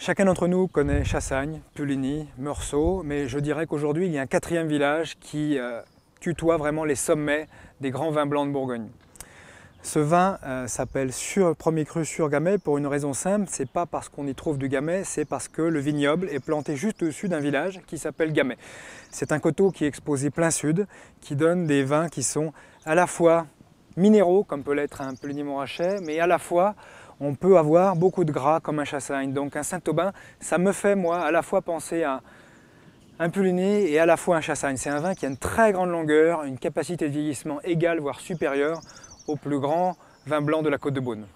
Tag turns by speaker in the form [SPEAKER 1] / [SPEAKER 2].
[SPEAKER 1] Chacun d'entre nous connaît Chassagne, Puligny, Meursault, mais je dirais qu'aujourd'hui il y a un quatrième village qui euh, tutoie vraiment les sommets des grands vins blancs de Bourgogne. Ce vin euh, s'appelle sur, Premier Cru sur Gamay pour une raison simple, c'est pas parce qu'on y trouve du Gamay, c'est parce que le vignoble est planté juste au-dessus d'un village qui s'appelle Gamay. C'est un coteau qui est exposé plein sud, qui donne des vins qui sont à la fois minéraux, comme peut l'être un Puligny-Montrachet, mais à la fois on peut avoir beaucoup de gras comme un chassagne. Donc un Saint-Aubin, ça me fait moi à la fois penser à un Puligny et à la fois un chassagne. C'est un vin qui a une très grande longueur, une capacité de vieillissement égale voire supérieure au plus grand vin blanc de la Côte de Beaune.